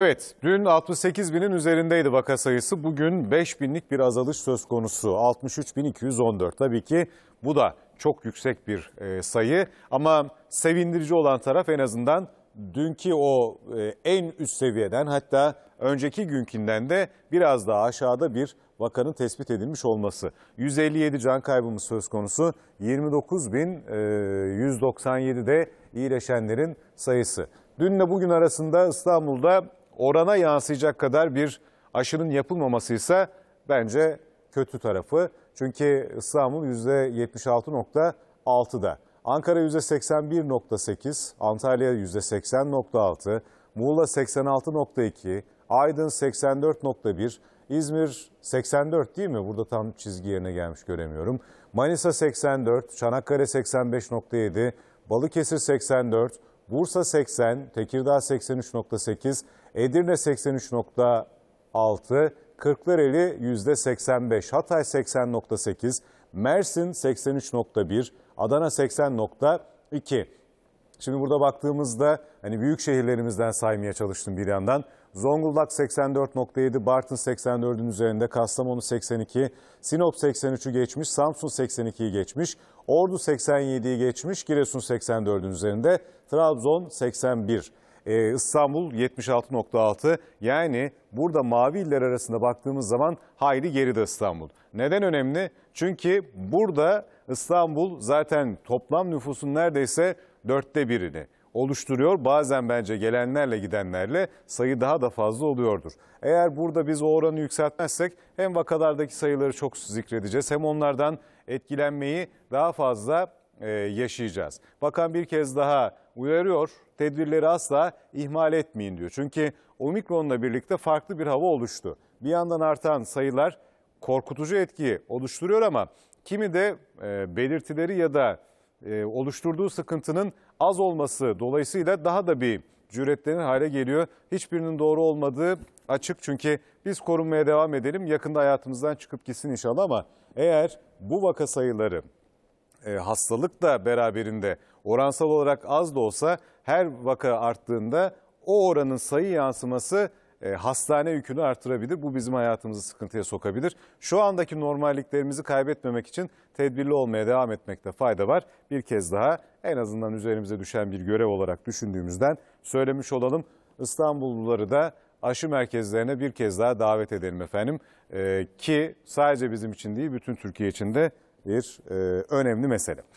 Evet, dün 68 binin üzerindeydi vaka sayısı. Bugün 5 binlik bir azalış söz konusu. 63.214. Tabii ki bu da çok yüksek bir e, sayı. Ama sevindirici olan taraf en azından dünkü o e, en üst seviyeden hatta önceki günkinden de biraz daha aşağıda bir vakanın tespit edilmiş olması. 157 can kaybımız söz konusu. 29.197 e, de iyileşenlerin sayısı. Dünle bugün arasında İstanbul'da orana yansıyacak kadar bir aşının yapılmaması ise bence kötü tarafı. Çünkü İstanbul %76.6'da, Ankara %81.8, Antalya %80.6, Muğla 86.2, Aydın 84.1, İzmir 84 değil mi? Burada tam çizgi yerine gelmiş göremiyorum. Manisa 84, Çanakkale 85.7, Balıkesir 84, Bursa 80, Tekirdağ 83.8, Edirne 83.6, Kırklareli %85, Hatay 80.8, Mersin 83.1, Adana 80.2. Şimdi burada baktığımızda hani büyük şehirlerimizden saymaya çalıştım bir yandan. Zonguldak 84.7, Bartın 84'ün üzerinde, Kastamonu 82, Sinop 83'ü geçmiş, Samsun 82'yi geçmiş, Ordu 87'yi geçmiş, Giresun 84'ün üzerinde, Trabzon 81. Ee, İstanbul 76.6 yani burada mavi iller arasında baktığımız zaman hayli geride İstanbul. Neden önemli? Çünkü burada İstanbul zaten toplam nüfusun neredeyse dörtte birini oluşturuyor. Bazen bence gelenlerle gidenlerle sayı daha da fazla oluyordur. Eğer burada biz o oranı yükseltmezsek hem vakalardaki sayıları çok zikredeceğiz hem onlardan etkilenmeyi daha fazla e, yaşayacağız. Bakan bir kez daha uyarıyor, tedbirleri asla ihmal etmeyin diyor. Çünkü omikronla birlikte farklı bir hava oluştu. Bir yandan artan sayılar korkutucu etki oluşturuyor ama kimi de e, belirtileri ya da e, oluşturduğu sıkıntının az olması dolayısıyla daha da bir cüretlenir hale geliyor. Hiçbirinin doğru olmadığı açık çünkü biz korunmaya devam edelim. Yakında hayatımızdan çıkıp gitsin inşallah ama eğer bu vaka sayıları e, hastalık da beraberinde oransal olarak az da olsa her vaka arttığında o oranın sayı yansıması e, hastane yükünü artırabilir. Bu bizim hayatımızı sıkıntıya sokabilir. Şu andaki normalliklerimizi kaybetmemek için tedbirli olmaya devam etmekte fayda var. Bir kez daha en azından üzerimize düşen bir görev olarak düşündüğümüzden söylemiş olalım. İstanbulluları da aşı merkezlerine bir kez daha davet edelim efendim. E, ki sadece bizim için değil bütün Türkiye için de bir e, önemli mesele.